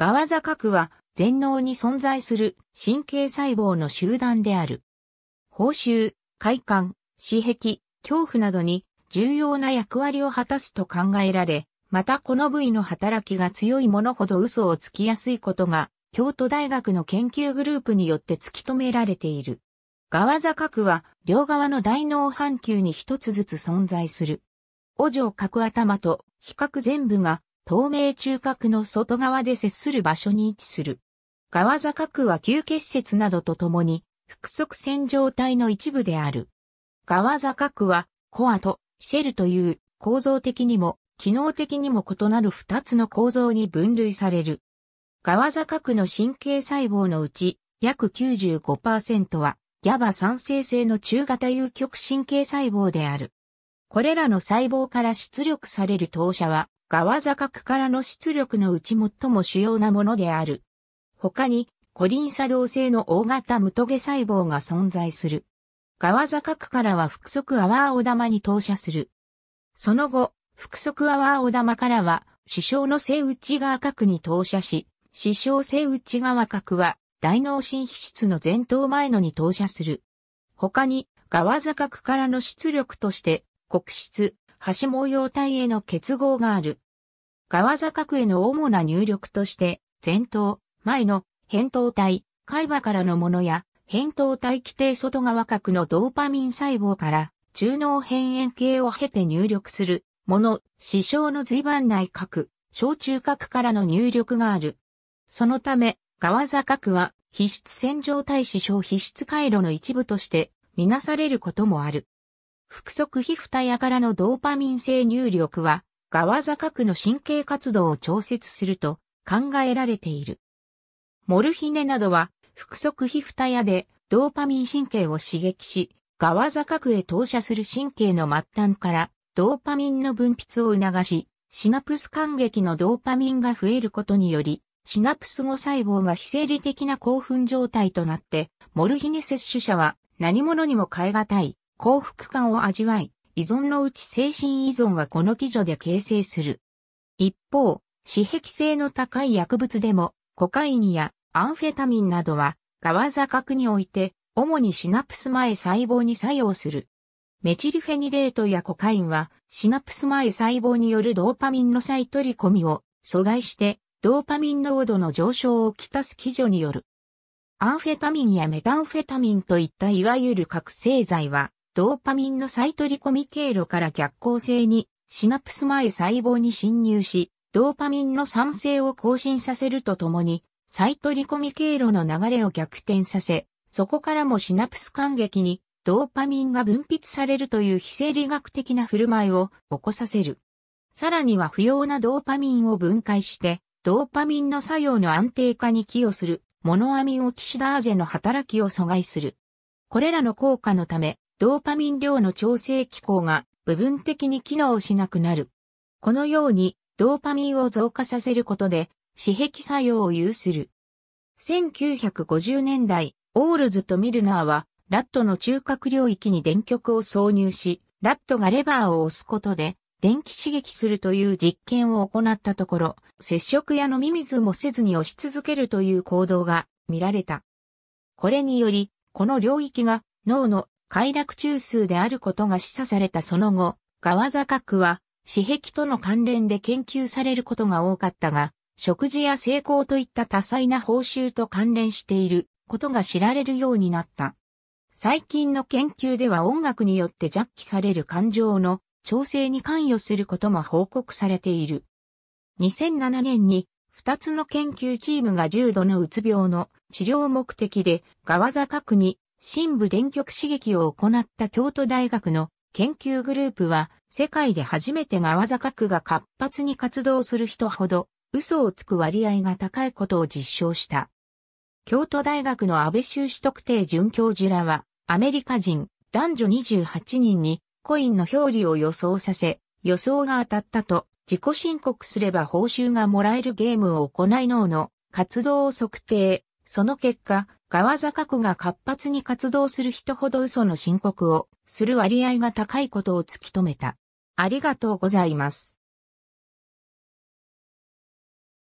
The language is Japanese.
ガワザ核は全脳に存在する神経細胞の集団である。報酬、快感、死壁、恐怖などに重要な役割を果たすと考えられ、またこの部位の働きが強いものほど嘘をつきやすいことが、京都大学の研究グループによって突き止められている。側座核は両側の大脳半球に一つずつ存在する。お嬢角頭と比較全部が透明中核の外側で接する場所に位置する。川坂区は吸結節などとともに、複側線状体の一部である。川坂区は、コアとシェルという構造的にも、機能的にも異なる二つの構造に分類される。川坂区の神経細胞のうち、約95%は、ギャバ酸性性の中型有極神経細胞である。これらの細胞から出力される投射は、側座角からの出力のうち最も主要なものである。他に、コリン作動性の大型無トゲ細胞が存在する。側座角からは複足アワーオ玉に投射する。その後、複足アワーオ玉からは、死傷の正内側角に投射し、死傷正内側角は、大脳神皮質の前頭前野に投射する。他に、側座角からの出力として、黒質、橋模様体への結合がある。側座角への主な入力として、前頭、前の、扁桃体、海馬からのものや、扁桃体規定外側角のドーパミン細胞から、中脳辺縁系を経て入力する、もの、視床の随伴内角、小中核からの入力がある。そのため、側座核は、皮質線状体視床皮質回路の一部として、みなされることもある。腹側皮蓋やからのドーパミン性入力は、側座核の神経活動を調節すると考えられている。モルヒネなどは、腹側皮蓋やでドーパミン神経を刺激し、側座核へ投射する神経の末端からドーパミンの分泌を促し、シナプス感激のドーパミンが増えることにより、シナプス後細胞が非生理的な興奮状態となって、モルヒネ摂取者は何者にも変えがたい幸福感を味わい、依存のうち精神依存はこの基準で形成する。一方、刺壁性の高い薬物でも、コカインやアンフェタミンなどは、側座核において、主にシナプス前細胞に作用する。メチルフェニデートやコカインは、シナプス前細胞によるドーパミンの再取り込みを阻害して、ドーパミン濃度の上昇をきたす基準による。アンフェタミンやメタンフェタミンといったいわゆる覚醒剤は、ドーパミンの再取り込み経路から逆行性にシナプス前細胞に侵入し、ドーパミンの酸性を更新させるとともに、再取り込み経路の流れを逆転させ、そこからもシナプス感激にドーパミンが分泌されるという非生理学的な振る舞いを起こさせる。さらには不要なドーパミンを分解して、ドーパミンの作用の安定化に寄与する、モノアミンオキシダーゼの働きを阻害する。これらの効果のため、ドーパミン量の調整機構が部分的に機能しなくなる。このようにドーパミンを増加させることで刺激作用を有する。1950年代、オールズとミルナーはラットの中核領域に電極を挿入し、ラットがレバーを押すことで電気刺激するという実験を行ったところ、接触や飲み水もせずに押し続けるという行動が見られた。これにより、この領域が脳の快楽中枢であることが示唆されたその後、側座角は、死壁との関連で研究されることが多かったが、食事や成功といった多彩な報酬と関連していることが知られるようになった。最近の研究では音楽によって弱気される感情の調整に関与することも報告されている。2007年に2つの研究チームが重度のうつ病の治療目的でガワザ核に深部電極刺激を行った京都大学の研究グループは、世界で初めて側坂区が活発に活動する人ほど、嘘をつく割合が高いことを実証した。京都大学の安倍修士特定准教授らは、アメリカ人男女28人にコインの表裏を予想させ、予想が当たったと自己申告すれば報酬がもらえるゲームを行い脳の活動を測定。その結果、側座核が活発に活動する人ほど嘘の申告をする割合が高いことを突き止めた。ありがとうございます。